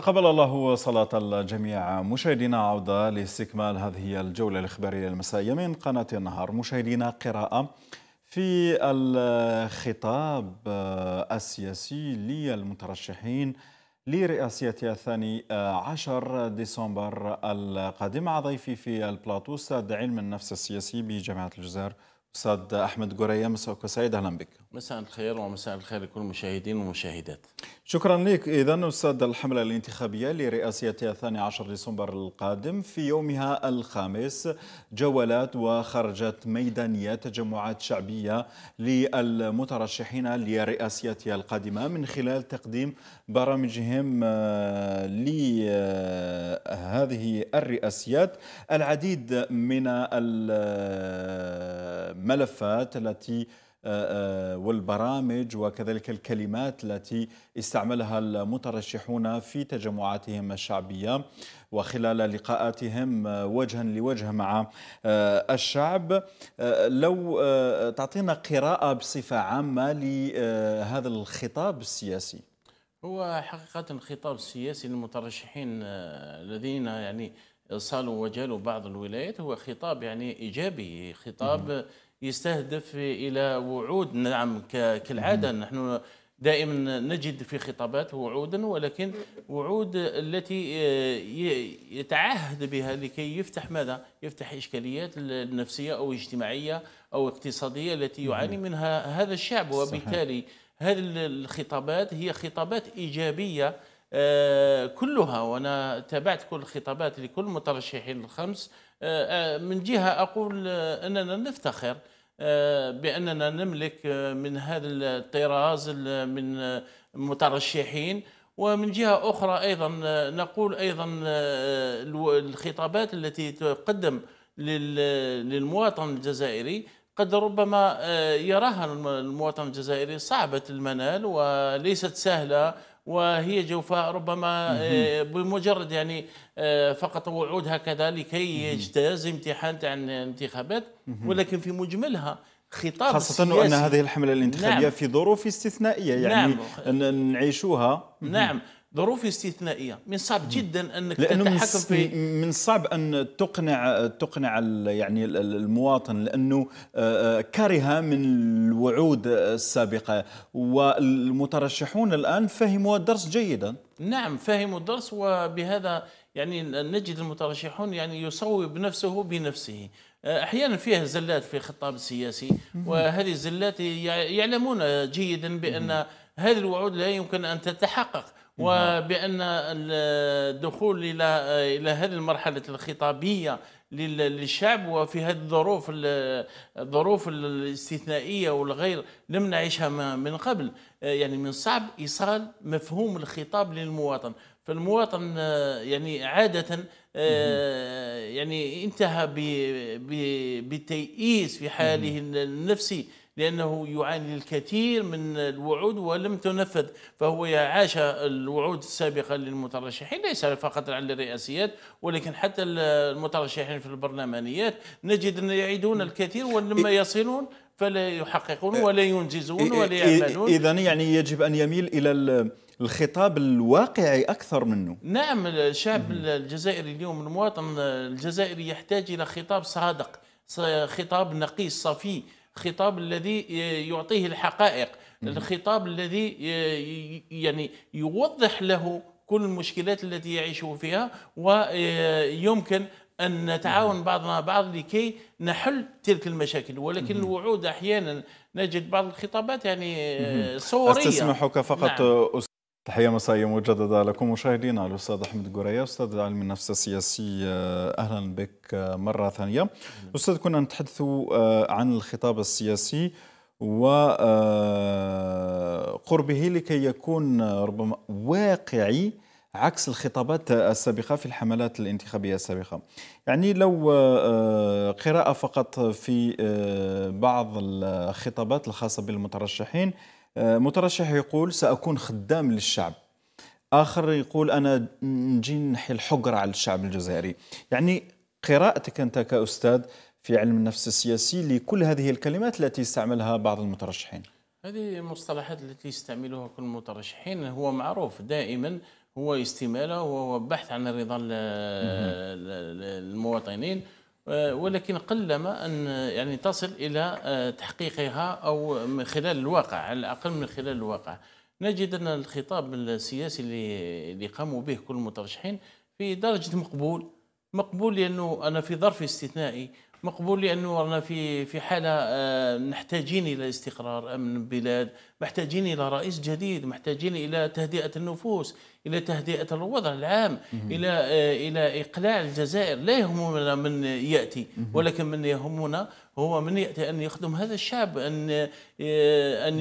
تقبل الله صلاة الجميع مشاهدينا عودة لاستكمال هذه الجولة الإخبارية المسائية من قناة النهار مشاهدينا قراءة في الخطاب السياسي للمترشحين لرئاسية الثاني عشر ديسمبر القادم مع ضيفي في البلاطو أستاذ علم النفس السياسي بجامعة الجزائر أستاذ أحمد قرية مساء سعيد أهلا بك مساء الخير ومساء الخير لكل المشاهدين والمشاهدات شكرا لك إذا أستاذ الحملة الانتخابية لرئاسيتها الثاني عشر ديسمبر القادم في يومها الخامس جولات وخرجات ميدانية تجمعات شعبية للمترشحين لرئاسيتها القادمة من خلال تقديم برامجهم آه، لهذه الرئاسيات العديد من الملفات آه، التي آه، آه، والبرامج وكذلك الكلمات التي استعملها المترشحون في تجمعاتهم الشعبية وخلال لقاءاتهم وجها لوجه مع آه، الشعب لو تعطينا قراءة بصفة عامة لهذا الخطاب السياسي هو حقيقة الخطاب السياسي للمترشحين الذين يعني صالوا وجالوا بعض الولايات هو خطاب يعني إيجابي خطاب يستهدف الى وعود نعم كالعاده نحن دائما نجد في خطابات وعودا ولكن وعود التي آه، يتعهد بها لكي يفتح ماذا؟ يفتح اشكاليات النفسيه او اجتماعيه او اقتصاديه التي يعاني منها هذا الشعب وبالتالي هذه الخطابات هي خطابات ايجابيه آه، كلها وانا تابعت كل الخطابات لكل المترشحين الخمس آه، من جهه اقول اننا نفتخر آه، باننا نملك آه، من هذا الطراز من آه، مترشحين ومن جهه اخرى ايضا نقول ايضا الخطابات التي تقدم للمواطن الجزائري قد ربما يراها المواطن الجزائري صعبه المنال وليست سهله وهي جوفاء ربما آه، بمجرد يعني آه، فقط وعودها هكذا لكي يجتاز امتحان تاع الانتخابات ولكن في مجملها خطاب خاصة السياسي. أن هذه الحملة الانتخابية نعم. في ظروف استثنائية يعني نعم. نعيشوها نعم ظروف استثنائيه من صعب جدا انك لأنه تتحكم في من صعب ان تقنع تقنع يعني المواطن لانه آه، آه، كره من الوعود السابقه والمترشحون الان فهموا الدرس جيدا نعم فهموا الدرس وبهذا يعني نجد المترشحون يعني يصوب نفسه بنفسه احيانا فيها زلات في الخطاب السياسي وهذه الزلات يعلمون جيدا بان هذه الوعود لا يمكن ان تتحقق نعم. وبان الدخول الى الى هذه المرحله الخطابيه للشعب وفي هذه الظروف الظروف الاستثنائيه والغير لم نعيشها من قبل يعني من صعب ايصال مفهوم الخطاب للمواطن فالمواطن يعني عاده آه، يعني انتهى بتيئيس في حاله النفسي لأنه يعاني الكثير من الوعود ولم تنفذ فهو عاش الوعود السابقة للمترشحين ليس فقط على الرئاسيات ولكن حتى المترشحين في البرلمانيات نجد أن يعيدون الكثير ولما يصلون فلا يحققون ولا ينجزون ولا يعملون إذا يعني يجب أن يميل إلى الخطاب الواقعي اكثر منه نعم الشعب الجزائري اليوم المواطن الجزائري يحتاج الى خطاب صادق خطاب نقي صفي خطاب الذي يعطيه الحقائق الخطاب الذي يعني يوضح له كل المشكلات التي يعيش فيها ويمكن ان نتعاون بعضنا بعض لكي نحل تلك المشاكل ولكن الوعود احيانا نجد بعض الخطابات يعني صوريه استسمحك فقط نعم. تحية مسائية مجددة لكم مشاهدينا الأستاذ أحمد قرية أستاذ علم النفس السياسي آه، أهلا بك آه، مرة ثانية أستاذ كنا نتحدث آه، عن الخطاب السياسي وقربه لكي يكون ربما واقعي عكس الخطابات السابقة في الحملات الانتخابية السابقة يعني لو قراءة فقط في بعض الخطابات الخاصة بالمترشحين آه، مترشح يقول سأكون خدام للشعب آخر يقول أنا نجي نحي الحقرة على الشعب الجزائري يعني قراءتك أنت كأستاذ في علم النفس السياسي لكل هذه الكلمات التي استعملها بعض المترشحين هذه المصطلحات التي يستعملها كل المترشحين هو معروف دائما هو استماله وهو بحث عن رضا المواطنين آه، ولكن قلما ان يعني تصل الى آه، تحقيقها او من خلال الواقع على الاقل من خلال الواقع نجد ان الخطاب السياسي اللي اللي قاموا به كل المترشحين في درجه مقبول مقبول لانه انا في ظرف استثنائي مقبول لانه رانا في في حاله آه، محتاجين الى استقرار امن البلاد، محتاجين الى رئيس جديد، محتاجين الى تهدئه النفوس، الى تهدئه الوضع العام، الى آه، الى اقلاع الجزائر، لا يهمنا من ياتي ولكن من يهمنا هو من ياتي ان يخدم هذا الشعب ان آه، ان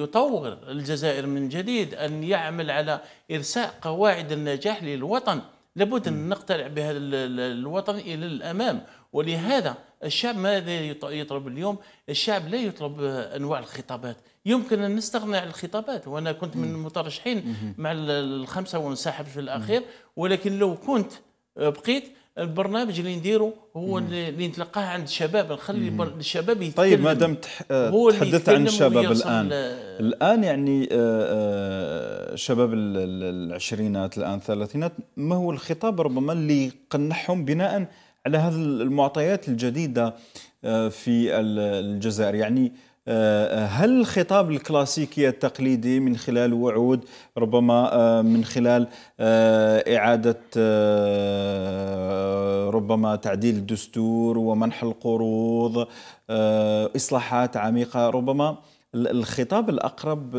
يطور الجزائر من جديد، ان يعمل على ارساء قواعد النجاح للوطن. لابد ان نقتلع بهذا الوطن الى الامام ولهذا الشعب ماذا يطلب اليوم؟ الشعب لا يطلب انواع الخطابات، يمكن ان نستغنى عن الخطابات وانا كنت من المترشحين مع الخمسه وانسحبت في الاخير ولكن لو كنت بقيت البرنامج اللي نديره هو اللي نتلقاه عند الشباب نخلي الشباب يتكلم طيب ما دام تحدثت عن الشباب الان الان يعني آه، آه، شباب العشرينات الان الثلاثينات ما هو الخطاب ربما اللي يقنعهم بناء على هذه المعطيات الجديده آه، في الجزائر يعني آه، آه، هل الخطاب الكلاسيكي التقليدي من خلال وعود ربما آه، من خلال إعادة ربما تعديل الدستور ومنح القروض إصلاحات عميقة ربما الخطاب الأقرب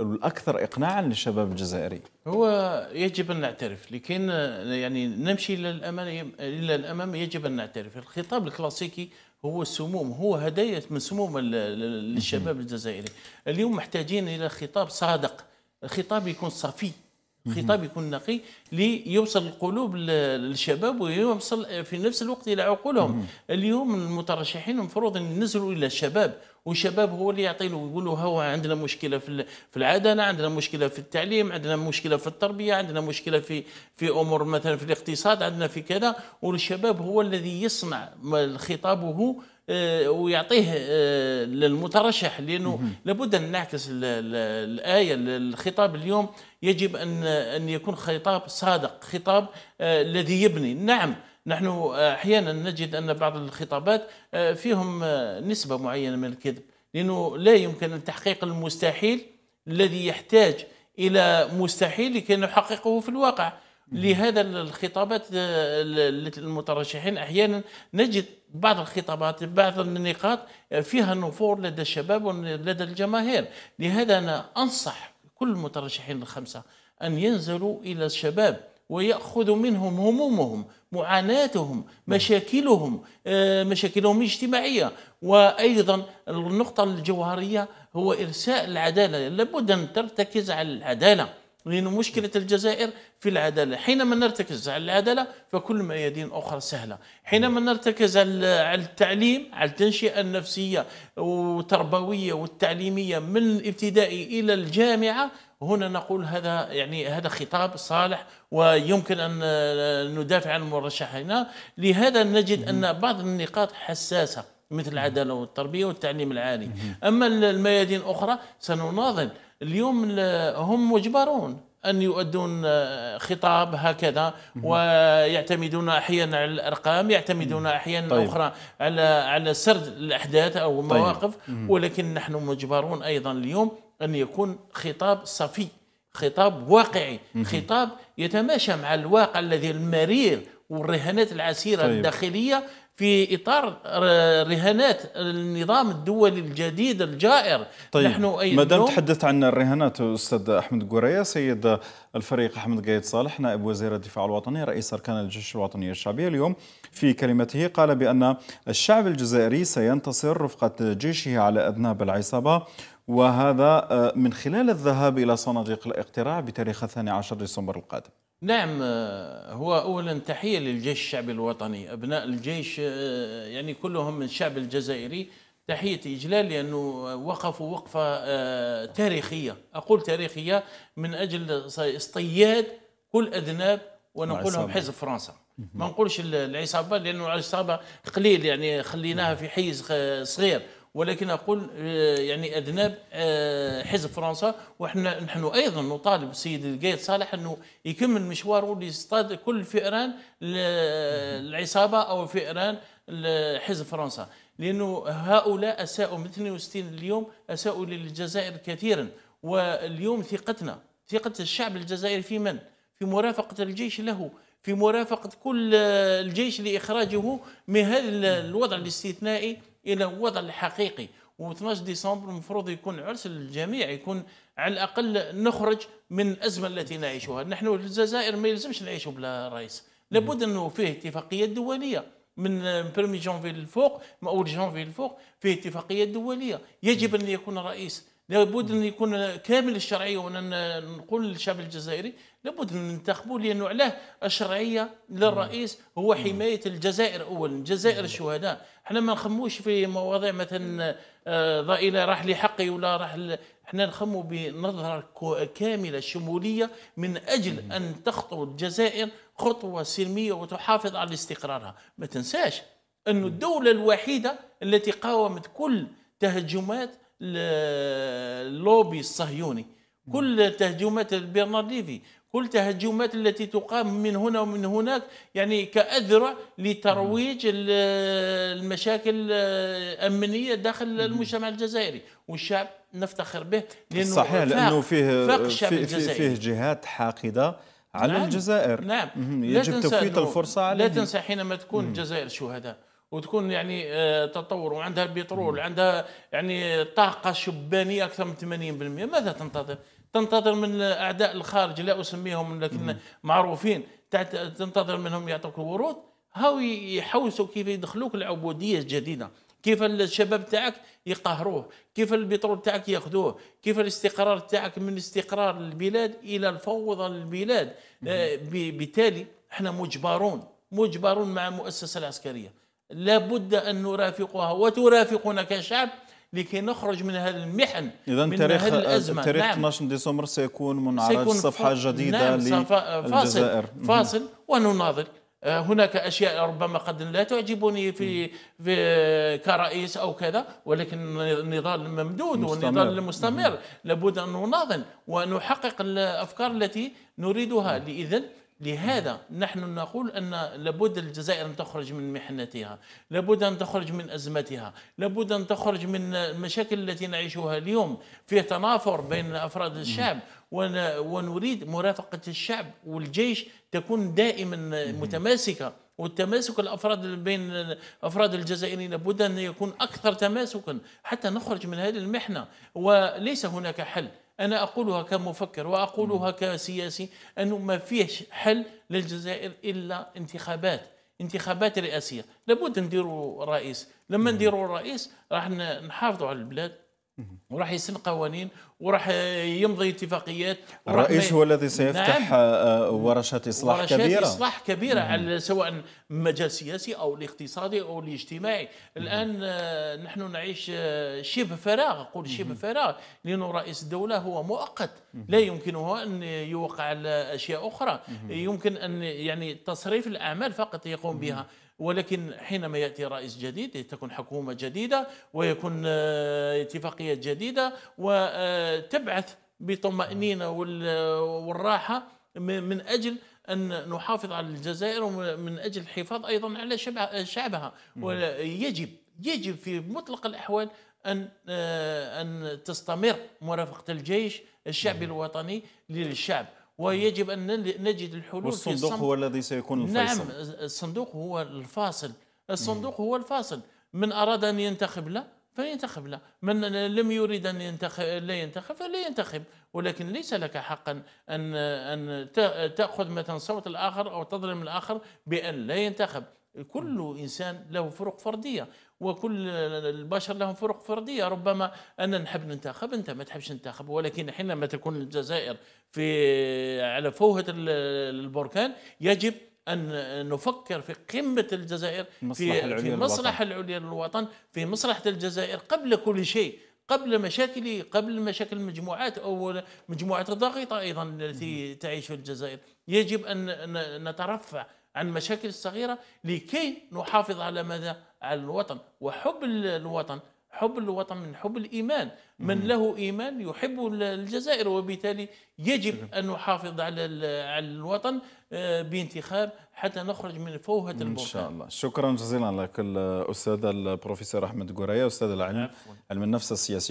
والأكثر إقناعا للشباب الجزائري هو يجب أن نعترف لكن يعني نمشي إلى الأمام يجب أن نعترف الخطاب الكلاسيكي هو السموم هو هدية من سموم للشباب الجزائري اليوم محتاجين الى خطاب صادق الخطاب يكون صافي خطاب يكون نقي ليوصل القلوب للشباب ويوصل في نفس الوقت الى عقولهم اليوم المترشحين المفروض ان ينزلوا الى الشباب والشباب هو اللي يعطي له يقول له هو عندنا مشكله في في العداله عندنا مشكله في التعليم عندنا مشكله في التربيه عندنا مشكله في في امور مثلا في الاقتصاد عندنا في كذا والشباب هو الذي يصنع خطابه آه، ويعطيه آه، للمترشح لانه لابد ان نعكس الايه الخطاب اليوم يجب ان ان يكون خطاب صادق خطاب آه، الذي يبني نعم نحن احيانا نجد ان بعض الخطابات فيهم نسبه معينه من الكذب لانه لا يمكن ان تحقيق المستحيل الذي يحتاج الى مستحيل لكي نحققه في الواقع لهذا الخطابات المترشحين احيانا نجد بعض الخطابات بعض النقاط فيها نفور لدى الشباب ولدى الجماهير لهذا أنا أنصح كل المترشحين الخمسة أن ينزلوا إلى الشباب ويأخذوا منهم همومهم معاناتهم نعم. مشاكلهم آه، مشاكلهم الاجتماعية وأيضا النقطة الجوهرية هو إرساء العدالة لابد أن ترتكز على العدالة لأن مشكلة الجزائر في العدالة حينما نرتكز على العدالة فكل ميادين أخرى سهلة حينما نرتكز على التعليم على التنشئة النفسية والتربوية والتعليمية من الابتدائي إلى الجامعة هنا نقول هذا يعني هذا خطاب صالح ويمكن ان ندافع عن المرشحين لهذا نجد ان بعض النقاط حساسه مثل العداله والتربيه والتعليم العالي اما الميادين الاخرى سنناضل اليوم هم مجبرون ان يؤدون آه، خطاب هكذا ويعتمدون احيانا على الارقام يعتمدون احيانا طيب. اخرى على على سرد الاحداث او المواقف طيب. ولكن نحن مجبرون ايضا اليوم ان يكون خطاب صفي خطاب واقعي خطاب يتماشى مع الواقع الذي المرير والرهانات العسيرة طيب. الداخلية في إطار رهانات النظام الدولي الجديد الجائر طيب. نحن أي ما دام تحدثت عن الرهانات أستاذ أحمد قرية سيد الفريق أحمد قايد صالح نائب وزير الدفاع الوطني رئيس أركان الجيش الوطني الشعبي اليوم في كلمته قال بأن الشعب الجزائري سينتصر رفقة جيشه على أذناب العصابة وهذا آه، من خلال الذهاب إلى صناديق الاقتراع بتاريخ 12 ديسمبر القادم نعم آه، هو اولا تحيه للجيش الشعبي الوطني ابناء الجيش آه، يعني كلهم من الشعب الجزائري تحيه اجلال لانه وقفوا وقفه آه، تاريخيه اقول تاريخيه من اجل اصطياد كل اذناب ونقولهم حزب فرنسا ما نقولش العصابه لانه العصابه قليل يعني خليناها في حيز صغير ولكن اقول آه، يعني اذناب آه، حزب فرنسا وحنا نحن ايضا نطالب السيد القايد صالح انه يكمل مشواره لاصطاد كل فئران العصابه او فئران حزب فرنسا لانه هؤلاء اساءوا من 62 اليوم اساءوا للجزائر كثيرا واليوم ثقتنا ثقه الشعب الجزائري في من؟ في مرافقه الجيش له في مرافقه كل آه، الجيش لاخراجه من هذا الوضع الاستثنائي الى الوضع الحقيقي و12 ديسمبر المفروض يكون عرس للجميع يكون على الاقل نخرج من الازمه التي نعيشها نحن الجزائر ما يلزمش نعيشوا بلا رئيس لابد انه فيه اتفاقيه دوليه من برمي جانفي الفوق من اول الفوق فيه اتفاقيه دوليه يجب ان يكون رئيس لابد ان يكون كامل الشرعيه وانا نقول للشعب الجزائري لابد ان ننتخبوا لانه علاه الشرعيه للرئيس هو حمايه الجزائر اولا جزائر الشهداء احنا ما نخموش في مواضيع مثلا آه، ضائله راح لحقي ولا راح ل... احنا نخموا بنظره كامله شموليه من اجل ان تخطو الجزائر خطوه سلميه وتحافظ على استقرارها ما تنساش انه الدوله الوحيده التي قاومت كل تهجمات اللوبي الصهيوني كل تهجمات برنارد ليفي كل تهجمات التي تقام من هنا ومن هناك يعني كأذرع لترويج المشاكل الأمنية داخل المجتمع الجزائري والشعب نفتخر به لأنه صحيح لأنه فيه, فيه, فيه, فيه جهات حاقدة على نعم الجزائر نعم يجب تفويت الفرصة عليه لا تنسى حينما تكون الجزائر شهداء وتكون يعني آه، تطور وعندها بترول عندها يعني طاقه شبانيه اكثر من 80% ماذا تنتظر؟ تنتظر من اعداء الخارج لا اسميهم لكن معروفين تنتظر منهم يعطوك ورود هاو يحوسوا كيف يدخلوك العبوديه الجديده كيف الشباب تاعك يقهروه كيف البترول تاعك ياخذوه كيف الاستقرار تاعك من استقرار البلاد الى الفوضى للبلاد آه، بالتالي احنا مجبرون مجبرون مع المؤسسه العسكريه لابد أن نرافقها وترافقنا كشعب لكي نخرج من هذا المحن إذا تاريخ الأزمة تاريخ نعم. 12 ديسمبر سيكون منعرج سيكون صفحة جديدة نعم للجزائر فاصل, فاصل ونناضل آه، هناك اشياء ربما قد لا تعجبني في في كرئيس او كذا ولكن النضال الممدود والنضال المستمر لابد ان نناضل ونحقق الافكار التي نريدها لاذا لهذا نحن نقول أن لابد الجزائر أن تخرج من محنتها لابد أن تخرج من أزمتها لابد أن تخرج من المشاكل التي نعيشها اليوم في تنافر بين أفراد الشعب ونريد مرافقة الشعب والجيش تكون دائما متماسكة والتماسك الافراد بين افراد الجزائريين لابد ان يكون اكثر تماسكا حتى نخرج من هذه المحنه وليس هناك حل أنا أقولها كمفكر وأقولها كسياسي أنه ما فيش حل للجزائر إلا انتخابات انتخابات رئاسية لابد نديروا رئيس لما نديروا رئيس راح نحافظوا على البلاد وراح يسن قوانين وراح يمضي اتفاقيات الرئيس هو الذي سيفتح نعم آه، ورشات إصلاح ورشات كبيرة إصلاح كبيرة مم. على سواء مجال سياسي أو الاقتصادي أو الاجتماعي الآن آه، نحن نعيش آه، شبه فراغ أقول شبه فراغ لان رئيس الدولة هو مؤقت لا يمكنه أن يوقع على أشياء أخرى يمكن أن يعني تصريف الأعمال فقط يقوم بها ولكن حينما يأتي رئيس جديد تكون حكومة جديدة ويكون آه، اتفاقية جديدة وتبعث آه، بطمأنينة آه، والراحة من أجل أن نحافظ على الجزائر ومن أجل الحفاظ أيضا على شعبها ويجب يجب في مطلق الأحوال أن أن تستمر مرافقة الجيش الشعبي الوطني للشعب ويجب أن نجد الحلول والصندوق هو الذي سيكون الفاصل نعم الصندوق هو الفاصل الصندوق هو الفاصل من أراد أن ينتخب له فينتخب له من لم يريد أن ينتخب لا ينتخب فلا ينتخب ولكن ليس لك حقا أن أن تأخذ مثلا صوت الآخر أو تظلم الآخر بأن لا ينتخب كل انسان له فروق فرديه وكل البشر لهم فروق فرديه ربما انا نحب ننتخب انت ما تحبش تنتخب ولكن حينما تكون الجزائر في على فوهه البركان يجب ان نفكر في قمه الجزائر في في المصلحه العليا للوطن في مصلحه الجزائر قبل كل شيء قبل مشاكل قبل مشاكل المجموعات او مجموعات الضغطه ايضا التي تعيش في الجزائر يجب ان نترفع عن مشاكل الصغيرة لكي نحافظ على ماذا؟ على الوطن وحب الوطن حب الوطن من حب الإيمان من له إيمان يحب الجزائر وبالتالي يجب أن نحافظ على على الوطن آه، بانتخاب حتى نخرج من فوهة البركان إن شاء الله شكرا جزيلا لك الأستاذ البروفيسور أحمد قرية أستاذ العلم علم النفس السياسي